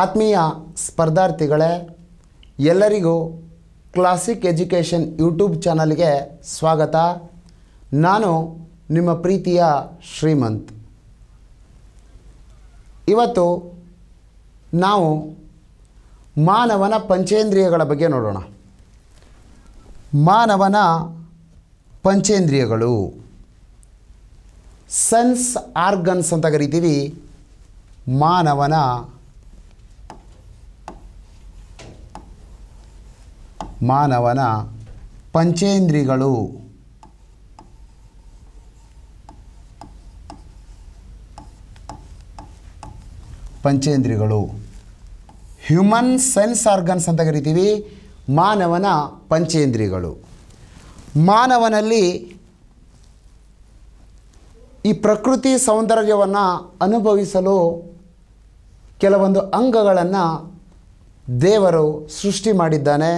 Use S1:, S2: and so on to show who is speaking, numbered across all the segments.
S1: ಆತ್ಮೀಯ ಸ್ಪರ್ಧಾರ್ಥಿಗಳೇ ಎಲ್ಲರಿಗೂ classic education YouTube ಚಾನಲ್ಗೆ ಸ್ವಾಗತ ನಾನು ನಿಮ್ಮ ಪ್ರೀತಿಯ ಶ್ರೀಮಂತ್ ಇವತ್ತು ನಾವು ಮಾನವನ ಪಂಚೇಂದ್ರಿಯಗಳ ಬಗ್ಗೆ ನೋಡೋಣ ಮಾನವನ ಪಂಚೇಂದ್ರಿಯಗಳು ಸೆನ್ಸ್ ಆರ್ಗನ್ಸ್ ಅಂತ ಕರಿತೀವಿ ಮಾನವನ ಮಾನವನ ಪಂಚೇಂದ್ರಿಗಳು ಪಂಚೇಂದ್ರಿಗಳು ಹ್ಯೂಮನ್ ಸೆನ್ಸ್ ಆರ್ಗನ್ಸ್ ಅಂತ ಕರಿತೀವಿ ಮಾನವನ ಪಂಚೇಂದ್ರಿಗಳು ಮಾನವನಲ್ಲಿ ಈ ಪ್ರಕೃತಿ ಸೌಂದರ್ಯವನ್ನು ಅನುಭವಿಸಲು ಕೆಲವೊಂದು ಅಂಗಗಳನ್ನು ದೇವರು ಸೃಷ್ಟಿ ಮಾಡಿದ್ದಾನೆ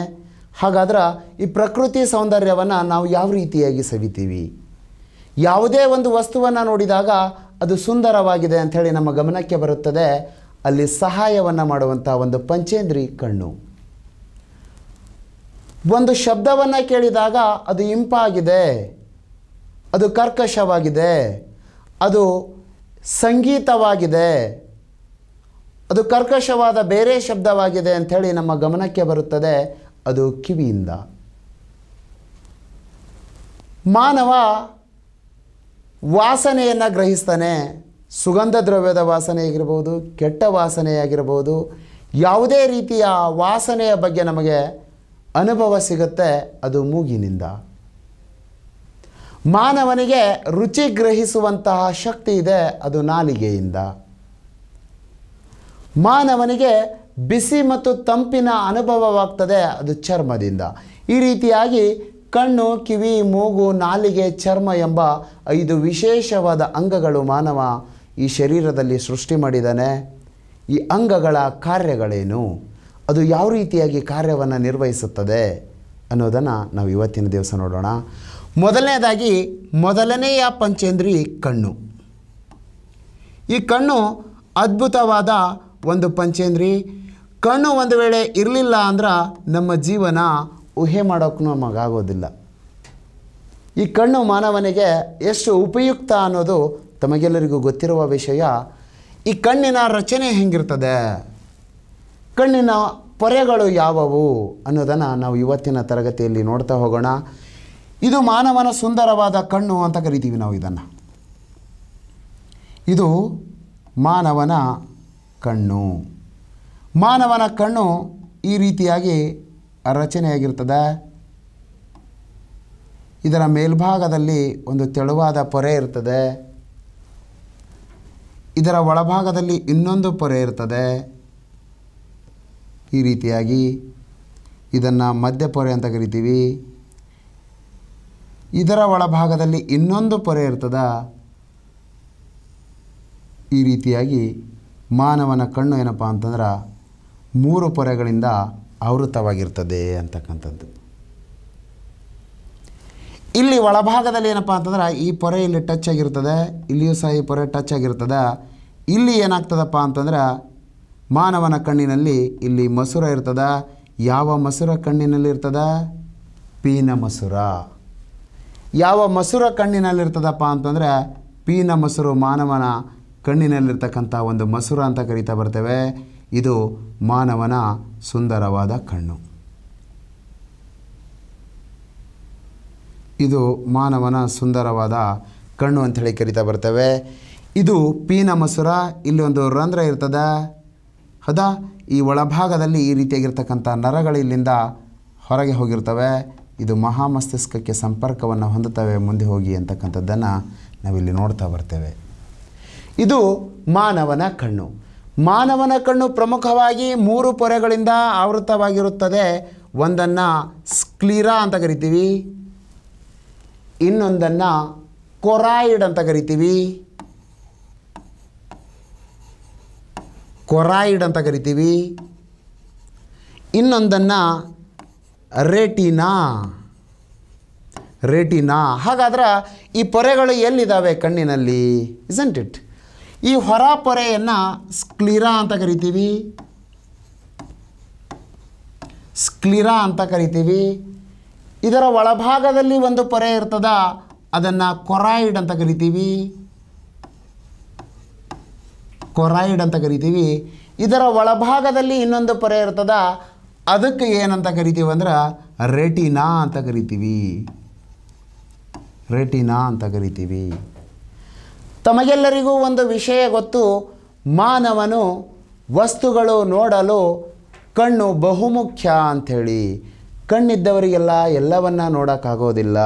S1: ಹಾಗಾದ್ರೆ ಈ ಪ್ರಕೃತಿ ಸೌಂದರ್ಯವನ್ನು ನಾವು ಯಾವ ರೀತಿಯಾಗಿ ಸವಿತೀವಿ ಯಾವುದೇ ಒಂದು ವಸ್ತುವನ್ನು ನೋಡಿದಾಗ ಅದು ಸುಂದರವಾಗಿದೆ ಅಂಥೇಳಿ ನಮ್ಮ ಗಮನಕ್ಕೆ ಬರುತ್ತದೆ ಅಲ್ಲಿ ಸಹಾಯವನ್ನು ಮಾಡುವಂಥ ಒಂದು ಪಂಚೇಂದ್ರಿ ಕಣ್ಣು ಒಂದು ಶಬ್ದವನ್ನು ಕೇಳಿದಾಗ ಅದು ಇಂಪಾಗಿದೆ ಅದು ಕರ್ಕಶವಾಗಿದೆ ಅದು ಸಂಗೀತವಾಗಿದೆ ಅದು ಕರ್ಕಶವಾದ ಬೇರೆ ಶಬ್ದವಾಗಿದೆ ಅಂಥೇಳಿ ನಮ್ಮ ಗಮನಕ್ಕೆ ಬರುತ್ತದೆ ಅದು ಕಿವಿಯಿಂದ ಮಾನವ ವಾಸನೆಯನ್ನು ಗ್ರಹಿಸ್ತಾನೆ ಸುಗಂಧ ದ್ರವ್ಯದ ವಾಸನೆ ಕೆಟ್ಟ ವಾಸನೆಯಾಗಿರ್ಬೋದು ಯಾವುದೇ ರೀತಿಯ ವಾಸನೆಯ ಬಗ್ಗೆ ನಮಗೆ ಅನುಭವ ಸಿಗುತ್ತೆ ಅದು ಮೂಗಿನಿಂದ ಮಾನವನಿಗೆ ರುಚಿ ಗ್ರಹಿಸುವಂತಹ ಶಕ್ತಿ ಇದೆ ಅದು ನಾಲಿಗೆಯಿಂದ ಮಾನವನಿಗೆ ಬಿಸಿ ಮತ್ತು ತಂಪಿನ ಅನುಭವವಾಗ್ತದೆ ಅದು ಚರ್ಮದಿಂದ ಈ ರೀತಿಯಾಗಿ ಕಣ್ಣು ಕಿವಿ ಮೂಗು ನಾಲಿಗೆ ಚರ್ಮ ಎಂಬ ಐದು ವಿಶೇಷವಾದ ಅಂಗಗಳು ಮಾನವ ಈ ಶರೀರದಲ್ಲಿ ಸೃಷ್ಟಿ ಮಾಡಿದಾನೆ ಈ ಅಂಗಗಳ ಕಾರ್ಯಗಳೇನು ಅದು ಯಾವ ರೀತಿಯಾಗಿ ಕಾರ್ಯವನ್ನು ನಿರ್ವಹಿಸುತ್ತದೆ ಅನ್ನೋದನ್ನು ನಾವು ಇವತ್ತಿನ ದಿವಸ ನೋಡೋಣ ಮೊದಲನೇದಾಗಿ ಮೊದಲನೆಯ ಪಂಚೇಂದ್ರಿ ಕಣ್ಣು ಈ ಕಣ್ಣು ಅದ್ಭುತವಾದ ಒಂದು ಪಂಚೇಂದ್ರಿ ಕಣ್ಣು ಒಂದು ವೇಳೆ ಇರಲಿಲ್ಲ ಅಂದ್ರೆ ನಮ್ಮ ಜೀವನ ಊಹೆ ಮಾಡೋಕ್ಕೂ ನಮಗಾಗೋದಿಲ್ಲ ಈ ಕಣ್ಣು ಮಾನವನಿಗೆ ಎಷ್ಟು ಉಪಯುಕ್ತ ಅನ್ನೋದು ತಮಗೆಲ್ಲರಿಗೂ ಗೊತ್ತಿರುವ ವಿಷಯ ಈ ಕಣ್ಣಿನ ರಚನೆ ಹೆಂಗಿರ್ತದೆ ಕಣ್ಣಿನ ಪೊರೆಗಳು ಯಾವುವು ಅನ್ನೋದನ್ನು ನಾವು ಇವತ್ತಿನ ತರಗತಿಯಲ್ಲಿ ನೋಡ್ತಾ ಹೋಗೋಣ ಇದು ಮಾನವನ ಸುಂದರವಾದ ಕಣ್ಣು ಅಂತ ಕರಿತೀವಿ ನಾವು ಇದನ್ನು ಇದು ಮಾನವನ ಕಣ್ಣು ಮಾನವನ ಕಣ್ಣು ಈ ರೀತಿಯಾಗಿ ರಚನೆಯಾಗಿರ್ತದೆ ಇದರ ಮೇಲ್ಭಾಗದಲ್ಲಿ ಒಂದು ತೆಳುವಾದ ಪೊರೆ ಇರ್ತದೆ ಇದರ ಒಳಭಾಗದಲ್ಲಿ ಇನ್ನೊಂದು ಪೊರೆ ಇರ್ತದೆ ಈ ರೀತಿಯಾಗಿ ಇದನ್ನು ಮಧ್ಯ ಪೊರೆ ಅಂತ ಕರಿತೀವಿ ಇದರ ಒಳಭಾಗದಲ್ಲಿ ಇನ್ನೊಂದು ಪೊರೆ ಇರ್ತದೆ ಈ ರೀತಿಯಾಗಿ ಮಾನವನ ಕಣ್ಣು ಏನಪ್ಪ ಅಂತಂದ್ರೆ ಮೂರು ಪೊರೆಗಳಿಂದ ಆವೃತವಾಗಿರ್ತದೆ ಅಂತಕ್ಕಂಥದ್ದು ಇಲ್ಲಿ ಒಳಭಾಗದಲ್ಲಿ ಏನಪ್ಪ ಅಂತಂದ್ರೆ ಈ ಪೊರೆ ಇಲ್ಲಿ ಟಚ್ ಆಗಿರ್ತದೆ ಇಲ್ಲಿಯೂ ಸಹ ಈ ಪೊರೆ ಟಚ್ ಆಗಿರ್ತದೆ ಇಲ್ಲಿ ಏನಾಗ್ತದಪ್ಪ ಅಂತಂದ್ರೆ ಮಾನವನ ಕಣ್ಣಿನಲ್ಲಿ ಇಲ್ಲಿ ಮಸೂರ ಇರ್ತದೆ ಯಾವ ಮಸೂರ ಕಣ್ಣಿನಲ್ಲಿ ಇರ್ತದೆ ಪೀನ ಮಸೂರ ಯಾವ ಮಸೂರ ಕಣ್ಣಿನಲ್ಲಿರ್ತದಪ್ಪ ಅಂತಂದರೆ ಪೀನ ಮಸೂರು ಮಾನವನ ಕಣ್ಣಿನಲ್ಲಿರ್ತಕ್ಕಂಥ ಒಂದು ಮಸುರ ಅಂತ ಕರಿತಾ ಬರ್ತೇವೆ ಇದು ಮಾನವನ ಸುಂದರವಾದ ಕಣ್ಣು ಇದು ಮಾನವನ ಸುಂದರವಾದ ಕಣ್ಣು ಅಂಥೇಳಿ ಕರಿತಾ ಬರ್ತೇವೆ ಇದು ಪೀನ ಮಸುರ ಇಲ್ಲಿ ಒಂದು ರಂಧ್ರ ಇರ್ತದೆ ಅದ ಈ ಒಳಭಾಗದಲ್ಲಿ ಈ ರೀತಿಯಾಗಿರ್ತಕ್ಕಂಥ ನರಗಳು ಇಲ್ಲಿಂದ ಹೊರಗೆ ಹೋಗಿರ್ತವೆ ಇದು ಮಹಾಮಸ್ತಿಷ್ಕಕ್ಕೆ ಸಂಪರ್ಕವನ್ನು ಹೊಂದುತ್ತವೆ ಮುಂದೆ ಹೋಗಿ ಅಂತಕ್ಕಂಥದ್ದನ್ನು ನಾವಿಲ್ಲಿ ನೋಡ್ತಾ ಬರ್ತೇವೆ ಇದು ಮಾನವನ ಕಣ್ಣು ಮಾನವನ ಕಣ್ಣು ಪ್ರಮುಖವಾಗಿ ಮೂರು ಪೊರೆಗಳಿಂದ ಆವೃತವಾಗಿರುತ್ತದೆ ಒಂದನ್ನು ಸ್ಕ್ಲಿರಾ ಅಂತ ಕರಿತೀವಿ ಇನ್ನೊಂದನ್ನು ಕೊರಾಯಿಡ್ ಅಂತ ಕರಿತೀವಿ ಕೊರಾಯಿಡ್ ಅಂತ ಕರಿತೀವಿ ಇನ್ನೊಂದನ್ನು ರೇಟಿನಾ ರೇಟಿನಾ ಹಾಗಾದ್ರೆ ಈ ಪೊರೆಗಳು ಎಲ್ಲಿದ್ದಾವೆ ಕಣ್ಣಿನಲ್ಲಿ ಇಸಂಟ್ ಇಟ್ ಈ ಹೊರ ಪೊರೆಯನ್ನು ಸ್ಕ್ಲಿರಾ ಅಂತ ಕರಿತೀವಿ ಸ್ಕ್ಲಿರಾ ಅಂತ ಕರಿತೀವಿ ಇದರ ಒಳಭಾಗದಲ್ಲಿ ಒಂದು ಪೊರೆ ಇರ್ತದ ಅದನ್ನು ಕೊರಾಯ್ಡ್ ಅಂತ ಕರಿತೀವಿ ಕೊರಾಯ್ಡ್ ಅಂತ ಕರಿತೀವಿ ಇದರ ಒಳಭಾಗದಲ್ಲಿ ಇನ್ನೊಂದು ಪೊರೆ ಇರ್ತದ ಅದಕ್ಕೆ ಏನಂತ ಕರಿತೀವಿ ಅಂದ್ರೆ ರೆಟಿನಾ ಅಂತ ಕರಿತೀವಿ ರೆಟಿನಾ ಅಂತ ಕರಿತೀವಿ ತಮಗೆಲ್ಲರಿಗೂ ಒಂದು ವಿಷಯ ಗೊತ್ತು ಮಾನವನು ವಸ್ತುಗಳು ನೋಡಲು ಕಣ್ಣು ಬಹುಮುಖ್ಯ ಅಂಥೇಳಿ ಕಣ್ಣಿದ್ದವರಿಗೆಲ್ಲ ಎಲ್ಲವನ್ನ ನೋಡೋಕ್ಕಾಗೋದಿಲ್ಲ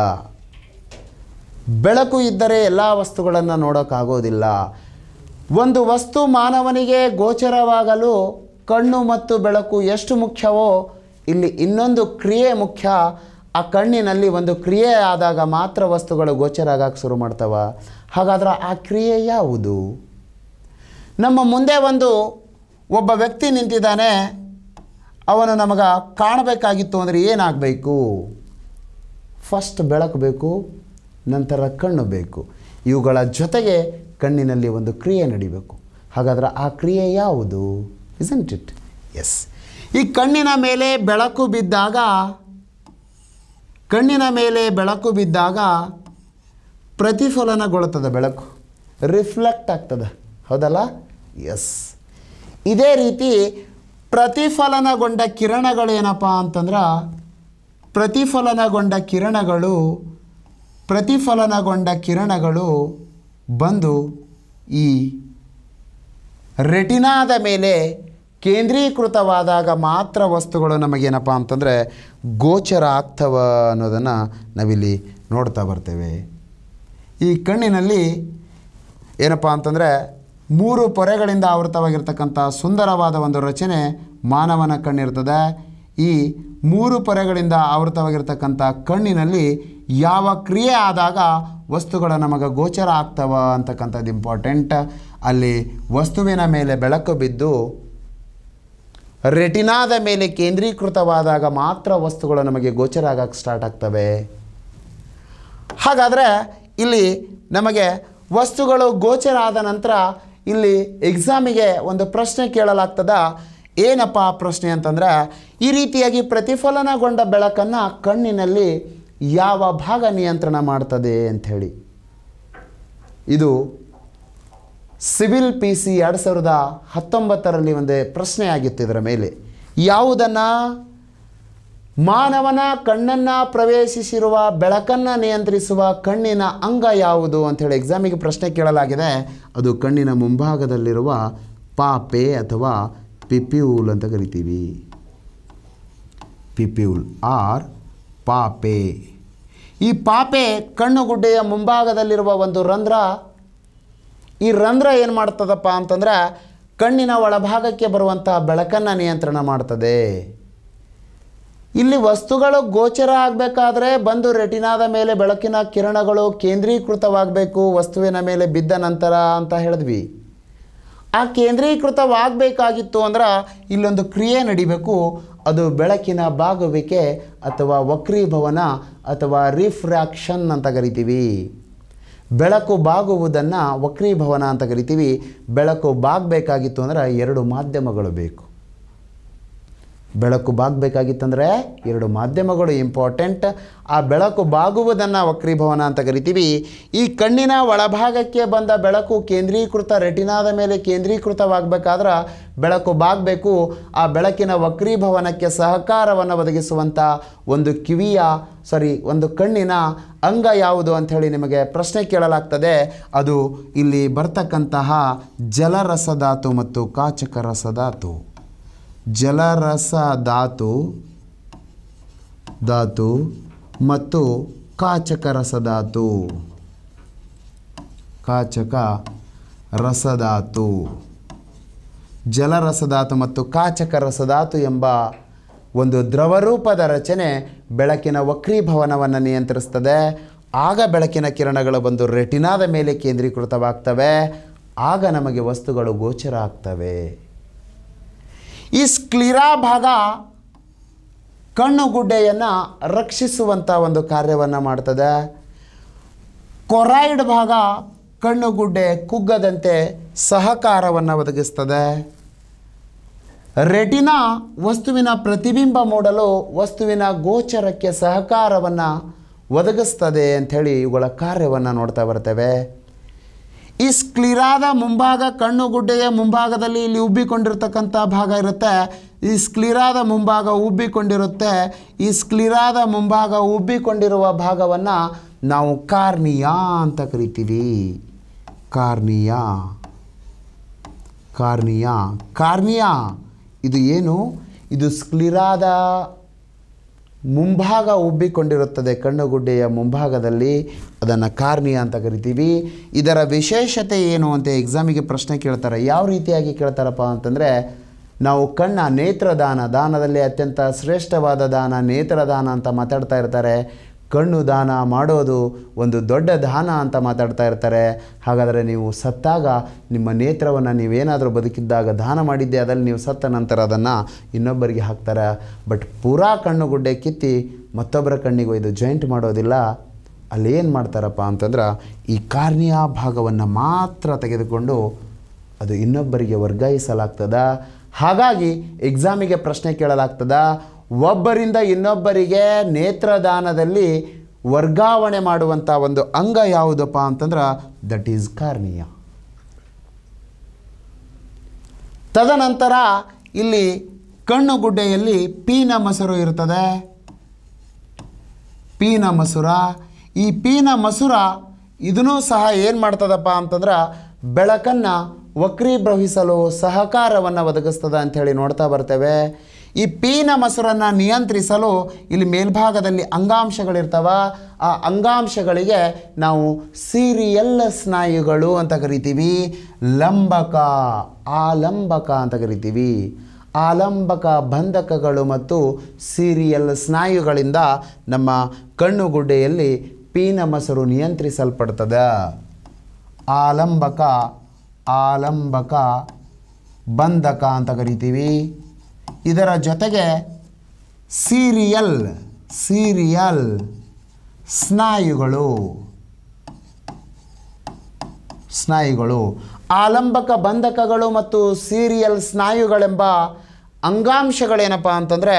S1: ಬೆಳಕು ಇದ್ದರೆ ಎಲ್ಲ ವಸ್ತುಗಳನ್ನು ನೋಡೋಕ್ಕಾಗೋದಿಲ್ಲ ಒಂದು ವಸ್ತು ಮಾನವನಿಗೆ ಗೋಚರವಾಗಲು ಕಣ್ಣು ಮತ್ತು ಬೆಳಕು ಎಷ್ಟು ಮುಖ್ಯವೋ ಇಲ್ಲಿ ಇನ್ನೊಂದು ಕ್ರಿಯೆ ಮುಖ್ಯ ಆ ಕಣ್ಣಿನಲ್ಲಿ ಒಂದು ಕ್ರಿಯೆ ಆದಾಗ ಮಾತ್ರ ವಸ್ತುಗಳು ಗೋಚರ ಆಗಕ್ಕೆ ಶುರು ಮಾಡ್ತವೆ ಹಾಗಾದರೆ ಆ ಕ್ರಿಯೆ ಯಾವುದು ನಮ್ಮ ಮುಂದೆ ಒಂದು ಒಬ್ಬ ವ್ಯಕ್ತಿ ನಿಂತಿದ್ದಾನೆ ಅವನು ನಮಗೆ ಕಾಣಬೇಕಾಗಿತ್ತು ಅಂದರೆ ಏನಾಗಬೇಕು ಫಸ್ಟ್ ಬೆಳಕು ಬೇಕು ನಂತರ ಕಣ್ಣು ಬೇಕು ಇವುಗಳ ಜೊತೆಗೆ ಕಣ್ಣಿನಲ್ಲಿ ಒಂದು ಕ್ರಿಯೆ ನಡಿಬೇಕು ಹಾಗಾದರೆ ಆ ಕ್ರಿಯೆ ಯಾವುದು ಇಸಂಟ್ ಇಟ್ ಎಸ್ ಈ ಕಣ್ಣಿನ ಮೇಲೆ ಬೆಳಕು ಬಿದ್ದಾಗ ಕಣ್ಣಿನ ಮೇಲೆ ಬೆಳಕು ಬಿದ್ದಾಗ ಪ್ರತಿಫಲನಗೊಳ್ತದೆ ಬೆಳಕು ರಿಫ್ಲೆಕ್ಟ್ ಆಗ್ತದೆ ಹೌದಲ್ಲ ಎಸ್ ಇದೇ ರೀತಿ ಪ್ರತಿಫಲನಗೊಂಡ ಕಿರಣಗಳೇನಪ್ಪ ಅಂತಂದ್ರೆ ಪ್ರತಿಫಲನಗೊಂಡ ಕಿರಣಗಳು ಪ್ರತಿಫಲನಗೊಂಡ ಕಿರಣಗಳು ಬಂದು ಈ ರೆಟಿನಾದ ಮೇಲೆ ಕೇಂದ್ರೀಕೃತವಾದಾಗ ಮಾತ್ರ ವಸ್ತುಗಳು ನಮಗೇನಪ್ಪ ಅಂತಂದರೆ ಗೋಚರ ಆಗ್ತವ ಅನ್ನೋದನ್ನು ನಾವಿಲ್ಲಿ ನೋಡ್ತಾ ಬರ್ತೇವೆ ಈ ಕಣ್ಣಿನಲ್ಲಿ ಏನಪ್ಪ ಅಂತಂದರೆ ಮೂರು ಪೊರೆಗಳಿಂದ ಆವೃತವಾಗಿರ್ತಕ್ಕಂಥ ಸುಂದರವಾದ ಒಂದು ರಚನೆ ಮಾನವನ ಕಣ್ಣಿರ್ತದೆ ಈ ಮೂರು ಪೊರೆಗಳಿಂದ ಆವೃತವಾಗಿರ್ತಕ್ಕಂಥ ಕಣ್ಣಿನಲ್ಲಿ ಯಾವ ಕ್ರಿಯೆ ಆದಾಗ ವಸ್ತುಗಳು ನಮಗೆ ಗೋಚರ ಆಗ್ತವ ಅಂತಕ್ಕಂಥದ್ದು ಇಂಪಾರ್ಟೆಂಟ್ ಅಲ್ಲಿ ವಸ್ತುವಿನ ಮೇಲೆ ಬೆಳಕು ಬಿದ್ದು ರೆಟಿನಾದ ಮೇಲೆ ಕೇಂದ್ರೀಕೃತವಾದಾಗ ಮಾತ್ರ ವಸ್ತುಗಳು ನಮಗೆ ಗೋಚರ ಆಗಕ್ಕೆ ಸ್ಟಾರ್ಟ್ ಆಗ್ತವೆ ಹಾಗಾದರೆ ಇಲ್ಲಿ ನಮಗೆ ವಸ್ತುಗಳು ಗೋಚರ ಆದ ನಂತರ ಇಲ್ಲಿ ಎಕ್ಸಾಮಿಗೆ ಒಂದು ಪ್ರಶ್ನೆ ಕೇಳಲಾಗ್ತದ ಏನಪ್ಪ ಪ್ರಶ್ನೆ ಅಂತಂದರೆ ಈ ರೀತಿಯಾಗಿ ಪ್ರತಿಫಲನಗೊಂಡ ಬೆಳಕನ್ನು ಕಣ್ಣಿನಲ್ಲಿ ಯಾವ ಭಾಗ ನಿಯಂತ್ರಣ ಮಾಡ್ತದೆ ಅಂಥೇಳಿ ಇದು ಸಿವಿಲ್ ಪಿ ಸಿ ಎರಡು ಸಾವಿರದ ಹತ್ತೊಂಬತ್ತರಲ್ಲಿ ಒಂದು ಪ್ರಶ್ನೆ ಆಗಿತ್ತು ಇದರ ಮೇಲೆ ಯಾವುದನ್ನು ಮಾನವನ ಕಣ್ಣನ್ನು ಪ್ರವೇಶಿಸಿರುವ ಬೆಳಕನ್ನು ನಿಯಂತ್ರಿಸುವ ಕಣ್ಣಿನ ಅಂಗ ಯಾವುದು ಹೇಳಿ ಎಕ್ಸಾಮಿಗೆ ಪ್ರಶ್ನೆ ಕೇಳಲಾಗಿದೆ ಅದು ಕಣ್ಣಿನ ಮುಂಭಾಗದಲ್ಲಿರುವ ಪಾಪೆ ಅಥವಾ ಪಿಪಿಯೂಲ್ ಅಂತ ಕರಿತೀವಿ ಪಿಪಿಯೂಲ್ ಆರ್ ಪಾಪೆ ಈ ಪಾಪೆ ಕಣ್ಣುಗುಡ್ಡೆಯ ಮುಂಭಾಗದಲ್ಲಿರುವ ಒಂದು ರಂಧ್ರ ಈ ರಂಧ್ರ ಏನು ಮಾಡ್ತದಪ್ಪ ಅಂತಂದರೆ ಕಣ್ಣಿನ ಒಳಭಾಗಕ್ಕೆ ಬರುವಂಥ ಬೆಳಕನ್ನು ನಿಯಂತ್ರಣ ಮಾಡ್ತದೆ ಇಲ್ಲಿ ವಸ್ತುಗಳು ಗೋಚರ ಆಗಬೇಕಾದ್ರೆ ಬಂದು ರೆಟಿನಾದ ಮೇಲೆ ಬೆಳಕಿನ ಕಿರಣಗಳು ಕೇಂದ್ರೀಕೃತವಾಗಬೇಕು ವಸ್ತುವಿನ ಮೇಲೆ ಬಿದ್ದ ನಂತರ ಅಂತ ಹೇಳಿದ್ವಿ ಆ ಕೇಂದ್ರೀಕೃತವಾಗಬೇಕಾಗಿತ್ತು ಅಂದ್ರೆ ಇಲ್ಲೊಂದು ಕ್ರಿಯೆ ನಡಿಬೇಕು ಅದು ಬೆಳಕಿನ ಬಾಗುವಿಕೆ ಅಥವಾ ವಕ್ರೀಭವನ ಅಥವಾ ರಿಫ್ರ್ಯಾಕ್ಷನ್ ಅಂತ ಕರಿತೀವಿ ಬೆಳಕು ಬಾಗುವುದನ್ನು ವಕ್ರೀಭವನ ಅಂತ ಕರಿತೀವಿ ಬೆಳಕು ಬಾಗಬೇಕಾಗಿತ್ತು ಅಂದರೆ ಎರಡು ಮಾಧ್ಯಮಗಳು ಬೇಕು ಬೆಳಕು ಬಾಗಬೇಕಾಗಿತ್ತಂದರೆ ಎರಡು ಮಾಧ್ಯಮಗಳು ಇಂಪಾರ್ಟೆಂಟ್ ಆ ಬೆಳಕು ಬಾಗುವುದನ್ನು ವಕ್ರೀಭವನ ಅಂತ ಕರಿತೀವಿ ಈ ಕಣ್ಣಿನ ಒಳಭಾಗಕ್ಕೆ ಬಂದ ಬೆಳಕು ಕೇಂದ್ರೀಕೃತ ರೆಟಿನಾದ ಮೇಲೆ ಕೇಂದ್ರೀಕೃತವಾಗಬೇಕಾದ್ರೆ ಬೆಳಕು ಬಾಗಬೇಕು ಆ ಬೆಳಕಿನ ವಕ್ರೀಭವನಕ್ಕೆ ಸಹಕಾರವನ್ನು ಒದಗಿಸುವಂಥ ಒಂದು ಕಿವಿಯ ಸಾರಿ ಒಂದು ಕಣ್ಣಿನ ಅಂಗ ಯಾವುದು ಅಂಥೇಳಿ ನಿಮಗೆ ಪ್ರಶ್ನೆ ಕೇಳಲಾಗ್ತದೆ ಅದು ಇಲ್ಲಿ ಬರ್ತಕ್ಕಂತಹ ಜಲರಸಧಾತು ಮತ್ತು ಕಾಚಕ ರಸಧಾತು ಜಲರಸ ಧಾತು ಧಾತು ಮತ್ತು ಕಾಚಕ ರಸಧಾತು ಕಾಚಕ ರಸಧಾತು ಜಲರಸಧಾತು ಮತ್ತು ಕಾಚಕ ರಸಧಾತು ಎಂಬ ಒಂದು ದ್ರವರೂಪದ ರಚನೆ ಬೆಳಕಿನ ವಕ್ರೀಭವನವನ್ನು ನಿಯಂತ್ರಿಸ್ತದೆ ಆಗ ಬೆಳಕಿನ ಕಿರಣಗಳು ಬಂದು ರೆಟಿನಾದ ಮೇಲೆ ಕೇಂದ್ರೀಕೃತವಾಗ್ತವೆ ಆಗ ನಮಗೆ ವಸ್ತುಗಳು ಗೋಚರ ಆಗ್ತವೆ ಈ ಸ್ಕ್ಲಿರಾ ಭಾಗ ಕಣ್ಣುಗುಡ್ಡೆಯನ್ನು ರಕ್ಷಿಸುವಂಥ ಒಂದು ಕಾರ್ಯವನ್ನು ಮಾಡ್ತದೆ ಕೊರಾಯ್ಡ್ ಭಾಗ ಕಣ್ಣುಗುಡ್ಡೆ ಕುಗ್ಗದಂತೆ ಸಹಕಾರವನ್ನು ಒದಗಿಸ್ತದೆ ರೆಟಿನಾ ವಸ್ತುವಿನ ಪ್ರತಿಬಿಂಬ ಮೂಡಲು ವಸ್ತುವಿನ ಗೋಚರಕ್ಕೆ ಸಹಕಾರವನ್ನು ಒದಗಿಸ್ತದೆ ಅಂಥೇಳಿ ಇವುಗಳ ಕಾರ್ಯವನ್ನು ನೋಡ್ತಾ ಬರ್ತೇವೆ ಈ ಸ್ಕ್ಲಿರಾದ ಮುಂಭಾಗ ಕಣ್ಣು ಗುಡ್ಡೆಯ ಮುಂಭಾಗದಲ್ಲಿ ಇಲ್ಲಿ ಉಬ್ಬಿಕೊಂಡಿರ್ತಕ್ಕಂಥ ಭಾಗ ಇರುತ್ತೆ ಈ ಸ್ಕ್ಲಿರಾದ ಮುಂಭಾಗ ಉಬ್ಬಿಕೊಂಡಿರುತ್ತೆ ಈ ಸ್ಕ್ಲಿರಾದ ಮುಂಭಾಗ ಉಬ್ಬಿಕೊಂಡಿರುವ ಭಾಗವನ್ನು ನಾವು ಕಾರ್ನಿಯಾ ಅಂತ ಕರಿತೀವಿ ಕಾರ್ನಿಯಾ ಕಾರ್ನಿಯಾ ಕಾರ್ನಿಯಾ ಇದು ಏನು ಇದು ಸ್ಕ್ಲಿರಾದ ಮುಂಭಾಗ ಉಬ್ಬಿಕೊಂಡಿರುತ್ತದೆ ಕಣ್ಣುಗುಡ್ಡೆಯ ಮುಂಭಾಗದಲ್ಲಿ ಅದನ್ನು ಕಾರ್ನಿಯ ಅಂತ ಕರಿತೀವಿ ಇದರ ವಿಶೇಷತೆ ಏನು ಅಂತ ಎಕ್ಸಾಮಿಗೆ ಪ್ರಶ್ನೆ ಕೇಳ್ತಾರೆ ಯಾವ ರೀತಿಯಾಗಿ ಕೇಳ್ತಾರಪ್ಪ ಅಂತಂದರೆ ನಾವು ಕಣ್ಣ ನೇತ್ರದಾನ ದಾನದಲ್ಲಿ ಅತ್ಯಂತ ಶ್ರೇಷ್ಠವಾದ ದಾನ ನೇತ್ರದಾನ ಅಂತ ಮಾತಾಡ್ತಾ ಇರ್ತಾರೆ ಕಣ್ಣು ದಾನ ಮಾಡೋದು ಒಂದು ದೊಡ್ಡ ದಾನ ಅಂತ ಮಾತಾಡ್ತಾ ಇರ್ತಾರೆ ಹಾಗಾದರೆ ನೀವು ಸತ್ತಾಗ ನಿಮ್ಮ ನೇತ್ರವನ್ನು ನೀವೇನಾದರೂ ಬದುಕಿದ್ದಾಗ ದಾನ ಮಾಡಿದ್ದೆ ಅದರಲ್ಲಿ ನೀವು ಸತ್ತ ನಂತರ ಅದನ್ನು ಇನ್ನೊಬ್ಬರಿಗೆ ಹಾಕ್ತಾರೆ ಬಟ್ ಪೂರಾ ಕಣ್ಣು ಗುಡ್ಡೆ ಕಿತ್ತಿ ಮತ್ತೊಬ್ಬರ ಕಣ್ಣಿಗೆ ಒಯ್ದು ಜಾಯಿಂಟ್ ಮಾಡೋದಿಲ್ಲ ಏನು ಮಾಡ್ತಾರಪ್ಪ ಅಂತಂದ್ರೆ ಈ ಕಾರ್ನಿಯಾ ಭಾಗವನ್ನು ಮಾತ್ರ ತೆಗೆದುಕೊಂಡು ಅದು ಇನ್ನೊಬ್ಬರಿಗೆ ವರ್ಗಾಯಿಸಲಾಗ್ತದ ಹಾಗಾಗಿ ಎಕ್ಸಾಮಿಗೆ ಪ್ರಶ್ನೆ ಕೇಳಲಾಗ್ತದ ಒಬ್ಬರಿಂದ ಇನ್ನೊಬ್ಬರಿಗೆ ನೇತ್ರದಾನದಲ್ಲಿ ವರ್ಗಾವಣೆ ಮಾಡುವಂಥ ಒಂದು ಅಂಗ ಯಾವುದಪ್ಪ ಅಂತಂದ್ರೆ ದಟ್ ಈಸ್ ಕಾರ್ನಿಯ ತದನಂತರ ಇಲ್ಲಿ ಕಣ್ಣು ಗುಡ್ಡೆಯಲ್ಲಿ ಪೀನ ಮಸರು ಇರ್ತದೆ ಪೀನ ಮಸುರ ಈ ಪೀನ ಮಸುರ ಇದನ್ನೂ ಸಹ ಏನು ಮಾಡ್ತದಪ್ಪ ಅಂತಂದ್ರೆ ಬೆಳಕನ್ನು ವಕ್ರೀಭ್ರವಿಸಲು ಸಹಕಾರವನ್ನು ಒದಗಿಸ್ತದೆ ಅಂಥೇಳಿ ನೋಡ್ತಾ ಬರ್ತೇವೆ ಈ ಪೀನ ಮೊಸರನ್ನು ನಿಯಂತ್ರಿಸಲು ಇಲ್ಲಿ ಮೇಲ್ಭಾಗದಲ್ಲಿ ಅಂಗಾಂಶಗಳಿರ್ತವ ಆ ಅಂಗಾಂಶಗಳಿಗೆ ನಾವು ಸೀರಿಯಲ್ ಸ್ನಾಯುಗಳು ಅಂತ ಕರಿತೀವಿ ಲಂಬಕ ಆಲಂಬಕ ಅಂತ ಕರಿತೀವಿ ಆಲಂಬಕ ಬಂಧಕಗಳು ಮತ್ತು ಸೀರಿಯಲ್ ಸ್ನಾಯುಗಳಿಂದ ನಮ್ಮ ಕಣ್ಣುಗುಡ್ಡೆಯಲ್ಲಿ ಪೀನ ಮೊಸರು ನಿಯಂತ್ರಿಸಲ್ಪಡ್ತದೆ ಆಲಂಬಕ ಆಲಂಬಕ ಬಂಧಕ ಅಂತ ಕರಿತೀವಿ ಇದರ ಜೊತೆಗೆ ಸೀರಿಯಲ್ ಸೀರಿಯಲ್ ಸ್ನಾಯುಗಳು ಸ್ನಾಯುಗಳು ಆಲಂಬಕ ಬಂಧಕಗಳು ಮತ್ತು ಸೀರಿಯಲ್ ಸ್ನಾಯುಗಳೆಂಬ ಅಂಗಾಂಶಗಳೇನಪ್ಪ ಅಂತಂದರೆ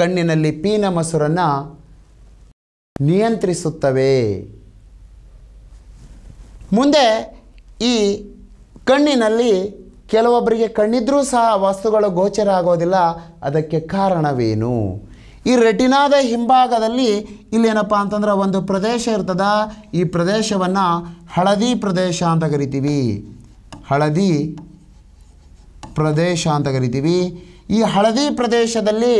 S1: ಕಣ್ಣಿನಲ್ಲಿ ಪೀನ ಮಸೂರನ್ನು ನಿಯಂತ್ರಿಸುತ್ತವೆ ಮುಂದೆ ಈ ಕಣ್ಣಿನಲ್ಲಿ ಕೆಲವೊಬ್ಬರಿಗೆ ಕಣ್ಣಿದ್ರೂ ಸಹ ವಸ್ತುಗಳು ಗೋಚರ ಆಗೋದಿಲ್ಲ ಅದಕ್ಕೆ ಕಾರಣವೇನು ಈ ರೆಟಿನಾದ ಹಿಂಭಾಗದಲ್ಲಿ ಇಲ್ಲೇನಪ್ಪ ಅಂತಂದ್ರೆ ಒಂದು ಪ್ರದೇಶ ಇರ್ತದ ಈ ಪ್ರದೇಶವನ್ನು ಹಳದಿ ಪ್ರದೇಶ ಅಂತ ಕರಿತೀವಿ ಹಳದಿ ಪ್ರದೇಶ ಅಂತ ಕರಿತೀವಿ ಈ ಹಳದಿ ಪ್ರದೇಶದಲ್ಲಿ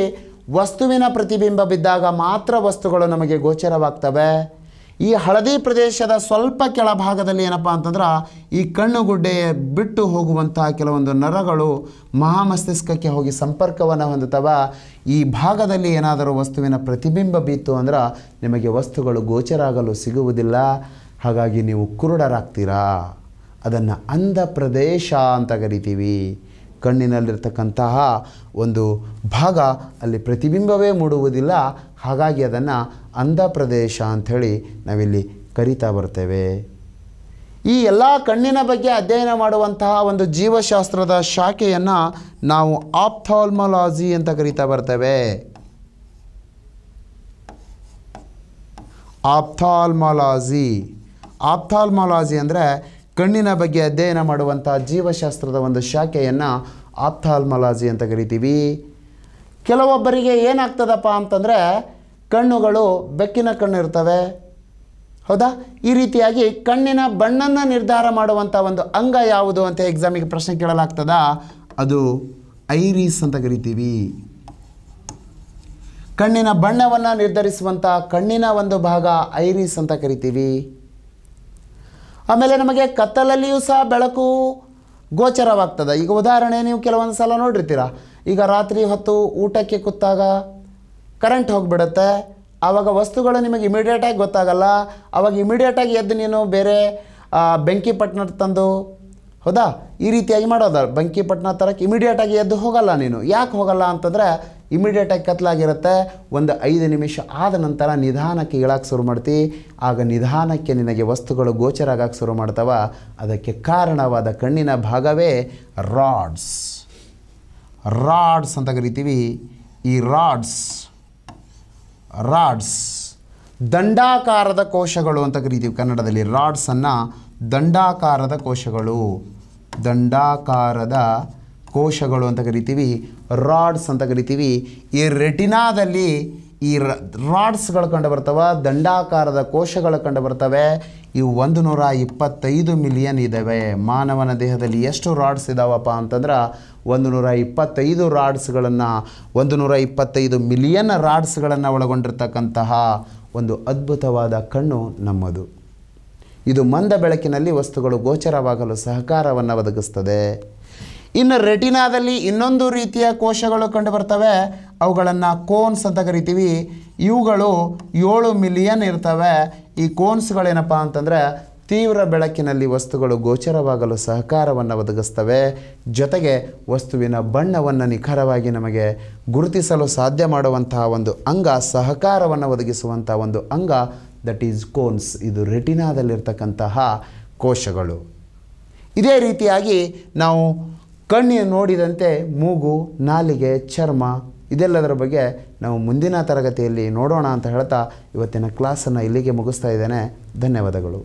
S1: ವಸ್ತುವಿನ ಪ್ರತಿಬಿಂಬ ಬಿದ್ದಾಗ ಮಾತ್ರ ವಸ್ತುಗಳು ನಮಗೆ ಗೋಚರವಾಗ್ತವೆ ಈ ಹಳದಿ ಪ್ರದೇಶದ ಸ್ವಲ್ಪ ಕೆಳಭಾಗದಲ್ಲಿ ಏನಪ್ಪ ಅಂತಂದ್ರೆ ಈ ಕಣ್ಣುಗುಡ್ಡೆ ಬಿಟ್ಟು ಹೋಗುವಂತಹ ಕೆಲವೊಂದು ನರಗಳು ಮಹಾಮಸ್ತಿಷ್ಕಕ್ಕೆ ಹೋಗಿ ಸಂಪರ್ಕವನ್ನು ಹೊಂದುತ್ತವ ಈ ಭಾಗದಲ್ಲಿ ಏನಾದರೂ ವಸ್ತುವಿನ ಪ್ರತಿಬಿಂಬ ಬೀತು ಅಂದ್ರೆ ನಿಮಗೆ ವಸ್ತುಗಳು ಗೋಚರಾಗಲು ಸಿಗುವುದಿಲ್ಲ ಹಾಗಾಗಿ ನೀವು ಕುರುಡರಾಗ್ತೀರಾ ಅದನ್ನು ಅಂಧ ಪ್ರದೇಶ ಅಂತ ಕರಿತೀವಿ ಕಣ್ಣಿನಲ್ಲಿರ್ತಕ್ಕಂತಹ ಒಂದು ಭಾಗ ಅಲ್ಲಿ ಪ್ರತಿಬಿಂಬವೇ ಮೂಡುವುದಿಲ್ಲ ಹಾಗಾಗಿ ಅದನ್ನು ಅಂಧ ಪ್ರದೇಶ ಅಂಥೇಳಿ ನಾವಿಲ್ಲಿ ಕರಿತಾ ಬರ್ತೇವೆ ಈ ಎಲ್ಲ ಕಣ್ಣಿನ ಬಗ್ಗೆ ಅಧ್ಯಯನ ಮಾಡುವಂತಹ ಒಂದು ಜೀವಶಾಸ್ತ್ರದ ಶಾಖೆಯನ್ನು ನಾವು ಆಪ್ಥಾಲ್ಮಲಾಜಿ ಅಂತ ಕರಿತಾ ಬರ್ತೇವೆ ಆಪ್ಥಾಲ್ಮಾಲಾಜಿ ಆಪ್ಥಾಲ್ಮಾಲಾಜಿ ಅಂದರೆ ಕಣ್ಣಿನ ಬಗ್ಗೆ ಅಧ್ಯಯನ ಮಾಡುವಂಥ ಜೀವಶಾಸ್ತ್ರದ ಒಂದು ಶಾಖೆಯನ್ನು ಆಪ್ಥಾಲ್ಮಲಾಜಿ ಅಂತ ಕರಿತೀವಿ ಕೆಲವೊಬ್ಬರಿಗೆ ಏನಾಗ್ತದಪ್ಪ ಅಂತಂದರೆ ಕಣ್ಣುಗಳು ಬೆಕ್ಕಿನ ಕಣ್ಣು ಇರ್ತವೆ ಹೌದಾ ಈ ರೀತಿಯಾಗಿ ಕಣ್ಣಿನ ಬಣ್ಣನ್ನು ನಿರ್ಧಾರ ಮಾಡುವಂಥ ಒಂದು ಅಂಗ ಯಾವುದು ಅಂತ ಎಕ್ಸಾಮಿಗೆ ಪ್ರಶ್ನೆ ಕೇಳಲಾಗ್ತದ ಅದು ಐರೀಸ್ ಅಂತ ಕರಿತೀವಿ ಕಣ್ಣಿನ ಬಣ್ಣವನ್ನು ನಿರ್ಧರಿಸುವಂಥ ಕಣ್ಣಿನ ಒಂದು ಭಾಗ ಐರೀಸ್ ಅಂತ ಕರಿತೀವಿ ಆಮೇಲೆ ನಮಗೆ ಕತ್ತಲಲ್ಲಿಯೂ ಸಹ ಬೆಳಕು ಗೋಚರವಾಗ್ತದೆ ಈಗ ಉದಾಹರಣೆ ನೀವು ಕೆಲವೊಂದು ಸಲ ನೋಡಿರ್ತೀರ ಈಗ ರಾತ್ರಿ ಹೊತ್ತು ಊಟಕ್ಕೆ ಕೂತಾಗ ಕರೆಂಟ್ ಹೋಗಿಬಿಡುತ್ತೆ ಆವಾಗ ವಸ್ತುಗಳು ನಿಮಗೆ ಇಮಿಡಿಯೇಟಾಗಿ ಗೊತ್ತಾಗಲ್ಲ ಆವಾಗ ಇಮಿಡಿಯೇಟಾಗಿ ಎದ್ದು ನೀನು ಬೇರೆ ಬೆಂಕಿ ತಂದು ಹೌದಾ ಈ ರೀತಿಯಾಗಿ ಮಾಡೋದ ಬೆಂಕಿ ಪಟ್ಟಣ ತರಕ್ಕೆ ಇಮಿಡಿಯೇಟಾಗಿ ಎದ್ದು ಹೋಗಲ್ಲ ನೀನು ಯಾಕೆ ಹೋಗಲ್ಲ ಅಂತಂದರೆ ಇಮಿಡಿಯೇಟಾಗಿ ಕತ್ತಲಾಗಿರುತ್ತೆ ಒಂದು ಐದು ನಿಮಿಷ ಆದ ನಂತರ ನಿಧಾನಕ್ಕೆ ಇಳಕ್ಕೆ ಶುರು ಮಾಡ್ತಿ ಆಗ ನಿಧಾನಕ್ಕೆ ನಿನಗೆ ವಸ್ತುಗಳು ಗೋಚರ ಆಗಕ್ಕೆ ಶುರು ಮಾಡ್ತಾವ ಅದಕ್ಕೆ ಕಾರಣವಾದ ಕಣ್ಣಿನ ಭಾಗವೇ ರಾಡ್ಸ್ ರಾಡ್ಸ್ ಅಂತ ಕರಿತೀವಿ ಈ ರಾಡ್ಸ್ ರಾಡ್ಸ್ ದಂಡಾಕಾರದ ಕೋಶಗಳು ಅಂತ ಕರಿತೀವಿ ಕನ್ನಡದಲ್ಲಿ ರಾಡ್ಸನ್ನು ದಂಡಾಕಾರದ ಕೋಶಗಳು ದಂಡಾಕಾರದ ಕೋಶಗಳು ಅಂತ ಕರಿತೀವಿ ರಾಡ್ಸ್ ಅಂತ ಕರಿತೀವಿ ಈ ರೆಟಿನಾದಲ್ಲಿ ಈ ರಾಡ್ಸ್ಗಳು ಕಂಡು ಬರ್ತವೆ ದಂಡಾಕಾರದ ಕೋಶಗಳು ಕಂಡು ಬರ್ತವೆ ಇವು ಒಂದು ನೂರ ಇಪ್ಪತ್ತೈದು ಮಿಲಿಯನ್ ಇದ್ದಾವೆ ಮಾನವನ ದೇಹದಲ್ಲಿ ಎಷ್ಟು ರಾಡ್ಸ್ ಇದ್ದಾವಪ್ಪ ಅಂತಂದ್ರೆ ಒಂದು ನೂರ ಇಪ್ಪತ್ತೈದು ರಾಡ್ಸ್ಗಳನ್ನು ಒಂದು ನೂರ ಇಪ್ಪತ್ತೈದು ಮಿಲಿಯನ್ ರಾಡ್ಸ್ಗಳನ್ನು ಒಳಗೊಂಡಿರ್ತಕ್ಕಂತಹ ಒಂದು ಅದ್ಭುತವಾದ ಕಣ್ಣು ನಮ್ಮದು ಇದು ಮಂದ ಬೆಳಕಿನಲ್ಲಿ ವಸ್ತುಗಳು ಗೋಚರವಾಗಲು ಸಹಕಾರವನ್ನು ಒದಗಿಸ್ತದೆ ಇನ್ನು ರೆಟಿನಾದಲ್ಲಿ ಇನ್ನೊಂದು ರೀತಿಯ ಕೋಶಗಳು ಕಂಡು ಬರ್ತವೆ ಅವುಗಳನ್ನು ಕೋನ್ಸ್ ಅಂತ ಕರಿತೀವಿ ಇವುಗಳು ಏಳು ಮಿಲಿಯನ್ ಇರ್ತವೆ ಈ ಕೋನ್ಸ್ಗಳೇನಪ್ಪ ಅಂತಂದರೆ ತೀವ್ರ ಬೆಳಕಿನಲ್ಲಿ ವಸ್ತುಗಳು ಗೋಚರವಾಗಲು ಸಹಕಾರವನ್ನು ಒದಗಿಸ್ತವೆ ಜೊತೆಗೆ ವಸ್ತುವಿನ ಬಣ್ಣವನ್ನು ನಿಖರವಾಗಿ ನಮಗೆ ಗುರುತಿಸಲು ಸಾಧ್ಯ ಮಾಡುವಂತಹ ಒಂದು ಅಂಗ ಸಹಕಾರವನ್ನು ಒದಗಿಸುವಂಥ ಒಂದು ಅಂಗ ದಟ್ ಈಸ್ ಕೋನ್ಸ್ ಇದು ರೆಟಿನಾದಲ್ಲಿರ್ತಕ್ಕಂತಹ ಕೋಶಗಳು ಇದೇ ರೀತಿಯಾಗಿ ನಾವು ಕಣ್ಣಿಗೆ ನೋಡಿದಂತೆ ಮೂಗು ನಾಲಿಗೆ ಚರ್ಮ ಇದೆಲ್ಲದರ ಬಗ್ಗೆ ನಾವು ಮುಂದಿನ ತರಗತಿಯಲ್ಲಿ ನೋಡೋಣ ಅಂತ ಹೇಳ್ತಾ ಇವತ್ತಿನ ಕ್ಲಾಸನ್ನು ಇಲ್ಲಿಗೆ ಮುಗಿಸ್ತಾ ಇದ್ದೇನೆ ಧನ್ಯವಾದಗಳು